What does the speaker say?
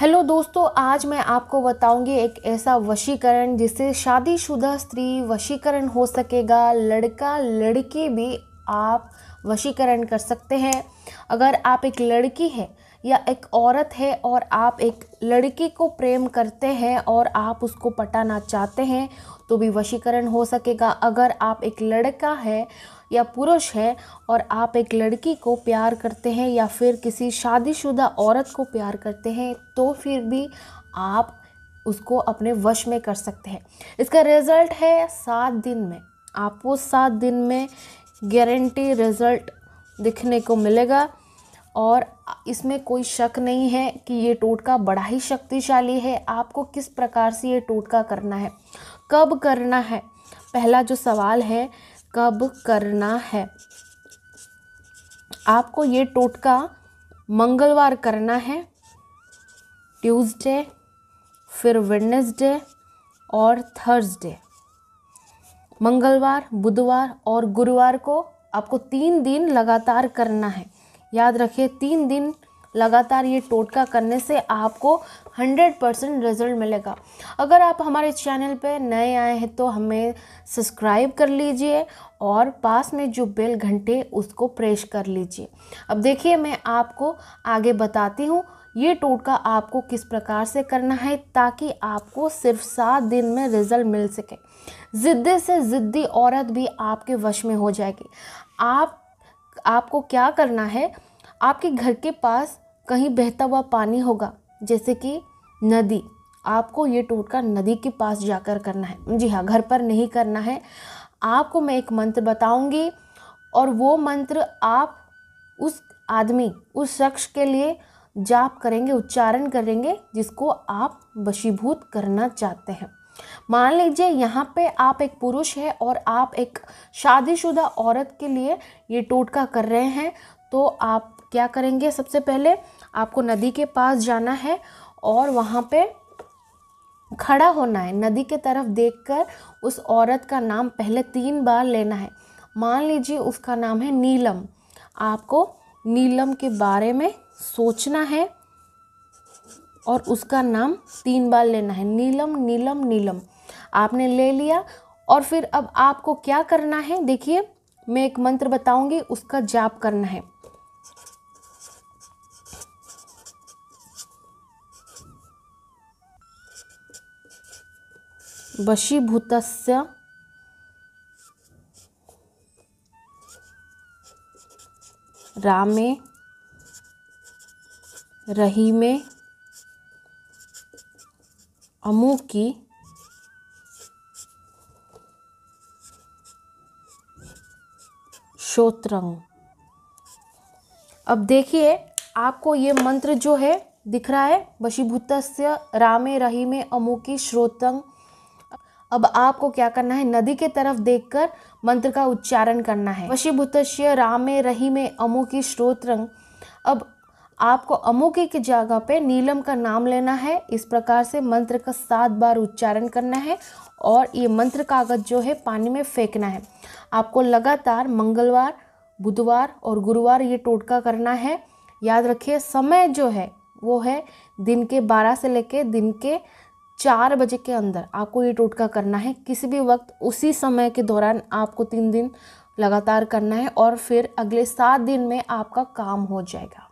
hello दोस्तों आज मैं आपको बताऊंगी एक ऐसा वशीकरण जिससे शादीशुदा स्त्री वशीकरण हो सकेगा लड़का लड़की भी आप वशीकरण कर सकते हैं अगर आप एक लड़की है या एक औरत है और आप एक लड़की को प्रेम करते हैं और आप उसको पटाना चाहते हैं तो भी वशीकरण हो सकेगा अगर आप एक लड़का है या पुरुष है और आप एक लड़की को प्यार करते हैं या फिर किसी शादीशुदा औरत को प्यार करते हैं तो फिर भी आप उसको अपने वश में कर सकते हैं इसका रिज़ल्ट है सात दिन में आप वो सात दिन में गारंटी रिज़ल्ट दिखने को मिलेगा और इसमें कोई शक नहीं है कि ये टोटका बड़ा ही शक्तिशाली है आपको किस प्रकार से ये टोटका करना है कब करना है पहला जो सवाल है कब करना है आपको ये टोटका मंगलवार करना है ट्यूसडे फिर वेडनेसडे और थर्सडे मंगलवार बुधवार और गुरुवार को आपको तीन दिन लगातार करना है याद रखिए तीन दिन लगातार ये टोटका करने से आपको 100 परसेंट रिजल्ट मिलेगा अगर आप हमारे चैनल पे नए आए हैं तो हमें सब्सक्राइब कर लीजिए और पास में जो बेल घंटे उसको प्रेस कर लीजिए अब देखिए मैं आपको आगे बताती हूँ ये टोटका आपको किस प्रकार से करना है ताकि आपको सिर्फ सात दिन में रिज़ल्ट मिल सके ज़िद्दी से ज़िद्दी औरत भी आपके वश में हो जाएगी आप आपको क्या करना है आपके घर के पास कहीं बहता हुआ पानी होगा जैसे कि नदी आपको ये टोटका नदी के पास जाकर करना है जी हाँ घर पर नहीं करना है आपको मैं एक मंत्र बताऊंगी और वो मंत्र आप उस आदमी उस शख्स के लिए जाप करेंगे उच्चारण करेंगे जिसको आप वशीभूत करना चाहते हैं मान लीजिए यहाँ पे आप एक पुरुष है और आप एक शादीशुदा औरत के लिए ये टोटका कर रहे हैं तो आप क्या करेंगे सबसे पहले आपको नदी के पास जाना है और वहाँ पे खड़ा होना है नदी के तरफ देखकर उस औरत का नाम पहले तीन बार लेना है मान लीजिए उसका नाम है नीलम आपको नीलम के बारे में सोचना है और उसका नाम तीन बार लेना है नीलम नीलम नीलम आपने ले लिया और फिर अब आपको क्या करना है देखिए मैं एक मंत्र बताऊंगी उसका जाप करना है वशीभूत रामे रही में अमू की श्रोत्रंग अब देखिए आपको ये मंत्र जो है दिख रहा है बशीभूत रामे रही में अमू की श्रोतंग अब आपको क्या करना है नदी के तरफ देखकर मंत्र का उच्चारण करना है वशीभूत रामे रही में अमू की श्रोत्रंग अब आपको अमुके की जगह पे नीलम का नाम लेना है इस प्रकार से मंत्र का सात बार उच्चारण करना है और ये मंत्र कागज जो है पानी में फेंकना है आपको लगातार मंगलवार बुधवार और गुरुवार ये टोटका करना है याद रखिए समय जो है वो है दिन के बारह से लेके दिन के चार बजे के अंदर आपको ये टोटका करना है किसी भी वक्त उसी समय के दौरान आपको तीन दिन लगातार करना है और फिर अगले सात दिन में आपका काम हो जाएगा